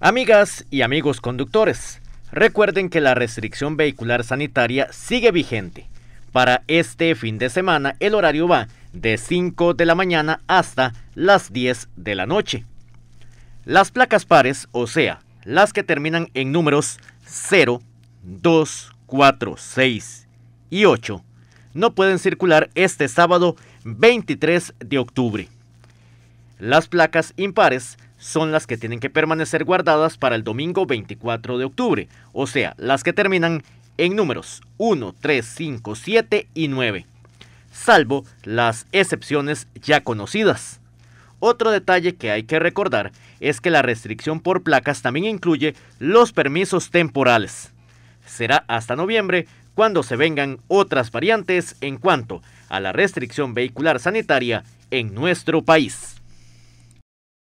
Amigas y amigos conductores, recuerden que la restricción vehicular sanitaria sigue vigente. Para este fin de semana el horario va de 5 de la mañana hasta las 10 de la noche. Las placas pares, o sea, las que terminan en números 0, 2, 4, 6 y 8, no pueden circular este sábado 23 de octubre. Las placas impares son las que tienen que permanecer guardadas para el domingo 24 de octubre, o sea, las que terminan en números 1, 3, 5, 7 y 9, salvo las excepciones ya conocidas. Otro detalle que hay que recordar es que la restricción por placas también incluye los permisos temporales. Será hasta noviembre cuando se vengan otras variantes en cuanto a la restricción vehicular sanitaria en nuestro país.